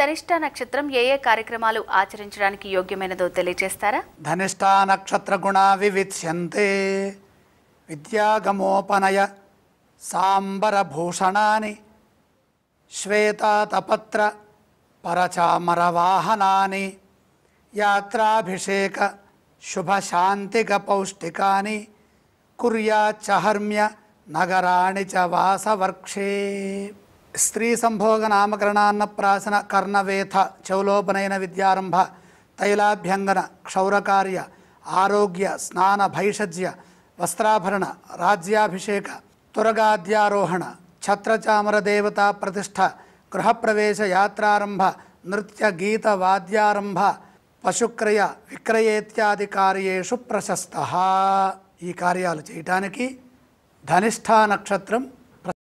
ధనిష్ట నక్షత్రం ఏ ఏ కార్యక్రమాలు ఆచరించడానికి యోగ్యమైనదో తెలియజేస్తారా ధనిష్ట నక్షత్ర గుణ వివిధ్యంతే విద్యాగమోపనయ సాంబరభూషణాని పరచామర వాహనాన్ని యాత్రాభిషేక శుభశాంతిక పౌష్టికాని కుర్యాచ్చహర్మ్య నగరాణి చ వాసవర్క్షే స్త్రీ సంభోగ నామకరణాన్న ప్రాసన కర్ణవేథ చౌలోపనయన విద్యారంభ తైలాభ్యంగన క్షౌరకార్య ఆరోగ్య స్నాన భైషజ్య వస్త్రాభరణ రాజ్యాభిషేక తురగాద్యారోహణ ఛత్రచామర దేవతా ప్రతిష్ఠ గృహప్రవేశ యాత్రారంభ నృత్య గీత వాద్యారంభ పశుక్రయ విక్రయేత్యాది కార్యేషు ప్రశస్త ఈ కార్యాలు చేయటానికి ధనిష్ఠా నక్షత్రం